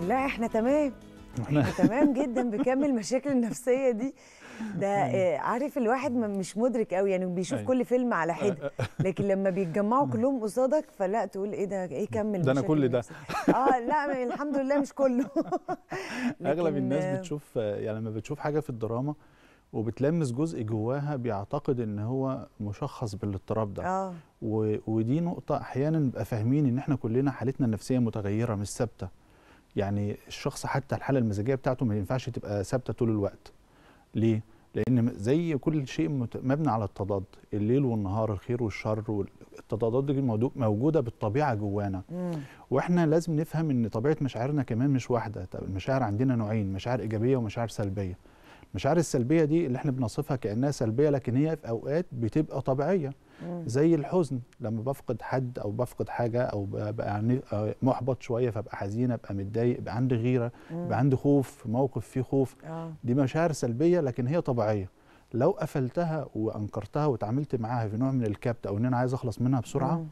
لا احنا تمام احنا تمام جدا بكم المشاكل النفسيه دي ده آه، عارف الواحد مش مدرك قوي يعني بيشوف أيه. كل فيلم على حد أه، أه. لكن لما بيتجمعوا كلهم قصادك فلا تقول ايه ده ايه كم ده انا كل ده اه لا الحمد لله مش كله اغلب الناس بتشوف يعني لما بتشوف حاجه في الدراما وبتلمس جزء جواها بيعتقد ان هو مشخص بالاضطراب ده آه. ودي نقطه احيانا نبقى فاهمين ان احنا كلنا حالتنا النفسيه متغيره مش ثابته يعني الشخص حتى الحاله المزاجيه بتاعته ما ينفعش تبقى ثابته طول الوقت ليه لان زي كل شيء مبني على التضاد الليل والنهار الخير والشر والتضادات دي موجوده بالطبيعه جوانا مم. واحنا لازم نفهم ان طبيعه مشاعرنا كمان مش واحده طب المشاعر عندنا نوعين مشاعر ايجابيه ومشاعر سلبيه المشاعر السلبيه دي اللي احنا بنصفها كانها سلبيه لكن هي في اوقات بتبقى طبيعيه زي الحزن لما بفقد حد او بفقد حاجه او ببقى يعني، آه، محبط شويه فبقى حزين ابقى متضايق يبقى عندي غيره يبقى عندي خوف موقف فيه خوف آه. دي مشاعر سلبيه لكن هي طبيعيه لو قفلتها وانكرتها وتعاملت معاها في نوع من الكبت او ان انا عايز اخلص منها بسرعه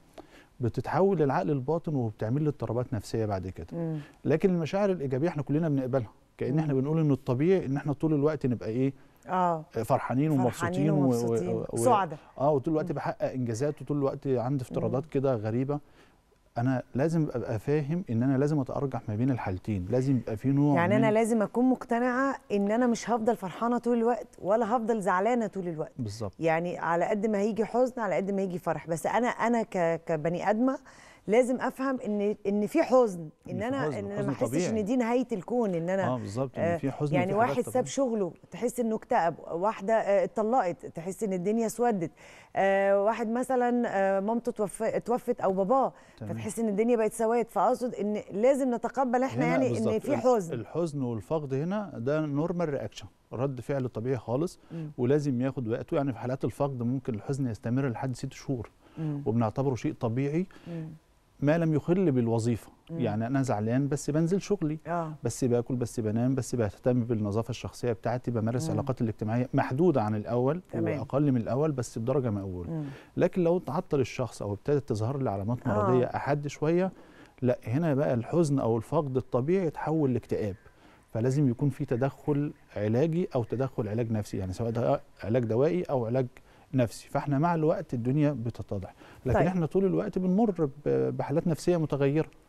بتتحول للعقل الباطن وبتعمل لي اضطرابات نفسيه بعد كده لكن المشاعر الايجابيه احنا كلنا بنقبلها كان احنا بنقول ان الطبيعي ان احنا طول الوقت نبقى ايه اه فرحانين ومبسوطين وسعداء اه وطول الوقت بحقق انجازات وطول الوقت عندي افتراضات كده غريبه انا لازم ابقى فاهم ان انا لازم اتارجح ما بين الحالتين لازم يبقى في نوع يعني انا لازم اكون مقتنعه ان انا مش هفضل فرحانه طول الوقت ولا هفضل زعلانه طول الوقت بالظبط يعني على قد ما هيجي حزن على قد ما هيجي فرح بس انا انا كبني ادمه لازم افهم ان ان في حزن ان, انا حزن. ان انا ما احسش ان دي نهايه الكون ان انا اه بالظبط ان آه، في حزن يعني واحد ساب شغله تحس انه اكتئب واحده آه، اتطلقت تحس ان الدنيا سودت آه واحد مثلا آه، مامته توفت او باباه فتحس ان الدنيا بقت سواد فاقصد ان لازم نتقبل احنا يعني بالزبط. ان في حزن الحزن والفقد هنا ده نورمال رياكشن رد فعل طبيعي خالص م. ولازم ياخد وقته يعني في حالات الفقد ممكن الحزن يستمر لحد ست شهور وبنعتبره شيء طبيعي ما لم يخل بالوظيفه مم. يعني انا زعلان بس بنزل شغلي آه. بس باكل بس بنام بس بهتم بالنظافه الشخصيه بتاعتي بمارس العلاقات الاجتماعيه محدوده عن الاول تمام. واقل من الاول بس بدرجه مقبوله لكن لو تعطل الشخص او ابتدت تظهر له علامات آه. مرضيه آه. احد شويه لا هنا بقى الحزن او الفقد الطبيعي يتحول لاكتئاب فلازم يكون في تدخل علاجي او تدخل علاج نفسي يعني سواء علاج دوائي او علاج نفسي فاحنا مع الوقت الدنيا بتتضح لكن طيب. احنا طول الوقت بنمر بحالات نفسيه متغيره